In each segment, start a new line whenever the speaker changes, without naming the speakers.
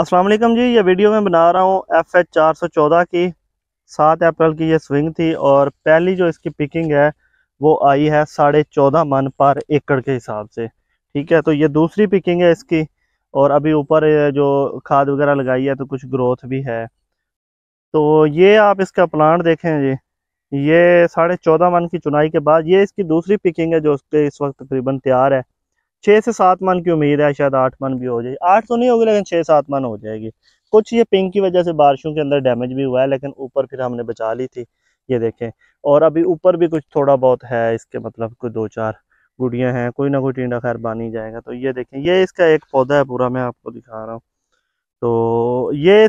असलकम जी ये वीडियो मैं बना रहा हूँ एफ एच चार सौ चौदह की सात अप्रैल की ये स्विंग थी और पहली जो इसकी पिकिंग है वो आई है साढ़े चौदह मन पर एकड़ के हिसाब से ठीक है तो ये दूसरी पिकिंग है इसकी और अभी ऊपर जो खाद वगैरह लगाई है तो कुछ ग्रोथ भी है तो ये आप इसका प्लांट देखें जी ये साढ़े चौदह मन की चुनाई के बाद ये इसकी दूसरी पिकिंग है जो उसके इस वक्त तकरीबन तैयार है छः से सात मन की उम्मीद है शायद आठ मन भी हो जाए आठ तो नहीं होगी लेकिन छः सात मन हो जाएगी कुछ ये पिंक की वजह से बारिशों के अंदर डैमेज भी हुआ है लेकिन ऊपर फिर हमने बचा ली थी ये देखें और अभी ऊपर भी कुछ थोड़ा बहुत है इसके मतलब कोई दो चार गुड़ियाँ हैं कोई ना कोई टीडा खैर बानी जाएगा तो ये देखें ये इसका एक पौधा है पूरा मैं आपको दिखा रहा हूँ तो ये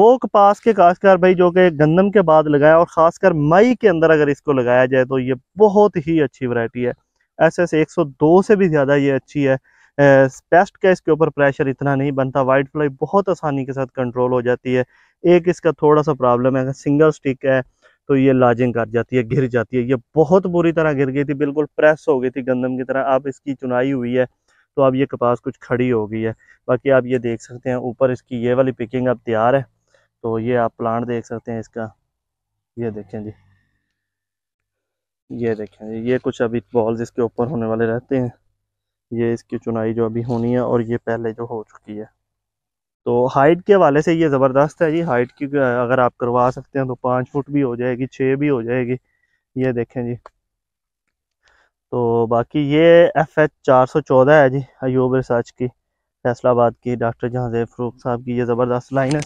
वो कपास के खासकर भाई जो कि गंदम के बाद लगाया और ख़ासकर मई के अंदर अगर इसको लगाया जाए तो ये बहुत ही अच्छी वरायटी है एस एस एक सौ दो से भी ज़्यादा ये अच्छी है पेस्ट का इसके ऊपर प्रेशर इतना नहीं बनता वाइट फ्लाई बहुत आसानी के साथ कंट्रोल हो जाती है एक इसका थोड़ा सा प्रॉब्लम है अगर सिंगल स्टिक है तो ये लाजिंग कर जाती है गिर जाती है ये बहुत बुरी तरह गिर गई थी बिल्कुल प्रेस हो गई थी गंदम की तरह अब इसकी चुनाई हुई है तो अब ये कपास कुछ खड़ी हो गई है बाकी आप ये देख सकते हैं ऊपर इसकी ये वाली पिकिंग अब तैयार है तो ये आप प्लांट देख सकते हैं इसका ये देखें जी ये देखें ये कुछ अभी बॉल्स इसके ऊपर होने वाले रहते हैं ये इसकी चुनाई जो अभी होनी है और ये पहले जो हो चुकी है तो हाइट के हवाले से ये ज़बरदस्त है जी हाइट की अगर आप करवा सकते हैं तो पाँच फुट भी हो जाएगी छः भी हो जाएगी ये देखें जी तो बाकी ये एफ एच चार सौ चौदह है जी अयूब रिसर्च की फैसलाबाद की डॉक्टर जहाँजेब फरूक साहब की ये ज़बरदस्त लाइन है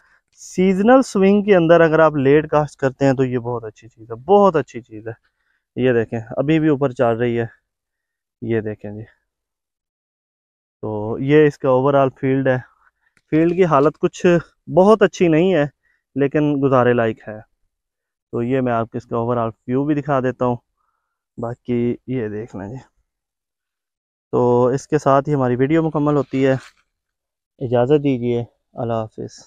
सीजनल स्विंग के अंदर अगर आप लेट कास्ट करते हैं तो ये बहुत अच्छी चीज़ है बहुत अच्छी चीज़ है ये देखें अभी भी ऊपर चल रही है ये देखें जी तो ये इसका ओवरऑल फील्ड है फील्ड की हालत कुछ बहुत अच्छी नहीं है लेकिन गुजारे लायक है तो ये मैं आपको इसका ओवरऑल व्यू भी दिखा देता हूँ बाकी ये देख लें जी तो इसके साथ ही हमारी वीडियो मुकम्मल होती है इजाज़त दीजिए अल्लाह हाफिज़